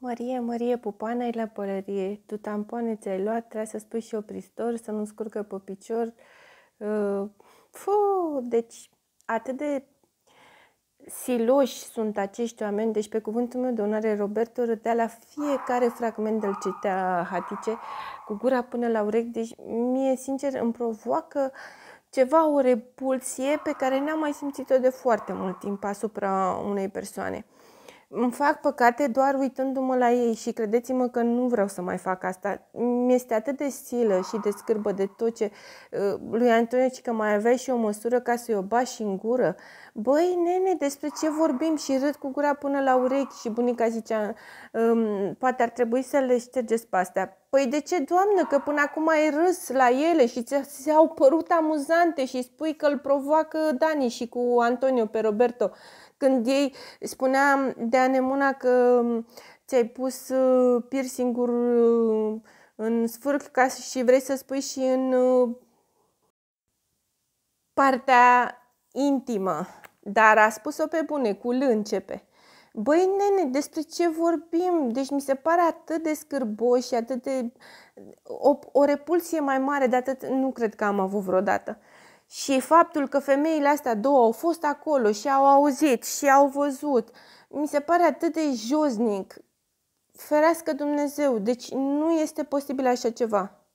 Mărie, mărie, pupana i la pălărie, tu tampoane ți-ai luat, trebuie să spui și o pristor să nu scurcă pe picior. Uh, fu, deci atât de siloși sunt acești oameni, deci pe cuvântul meu de onoare Roberto râdea la fiecare fragment de-l citea Hatice, cu gura până la urechi, deci mie sincer îmi provoacă ceva o repulsie pe care n-am mai simțit-o de foarte mult timp asupra unei persoane. Îmi fac păcate doar uitându-mă la ei și credeți-mă că nu vreau să mai fac asta. Mi-este atât de silă și de scârbă de tot ce... Uh, lui Antonio, și că mai avea și o măsură ca să-i o și în gură. Băi, nene, despre ce vorbim? Și râd cu gura până la urechi și bunica zicea, um, poate ar trebui să le ștergeți pe astea. Păi de ce, doamnă, că până acum ai râs la ele și ți-au părut amuzante și spui că îl provoacă Dani și cu Antonio pe Roberto când ei spuneam de anemuna că mm, ți-ai pus uh, piercingul uh, în sfârc ca și vrei să spui și în uh, partea intimă. Dar a spus-o pe bune, cu L începe. Băi, nene, despre ce vorbim? Deci mi se pare atât de scârboș și atât de... O, o repulsie mai mare de atât nu cred că am avut vreodată. Și faptul că femeile astea două au fost acolo și au auzit și au văzut, mi se pare atât de josnic. Ferească Dumnezeu, deci nu este posibil așa ceva.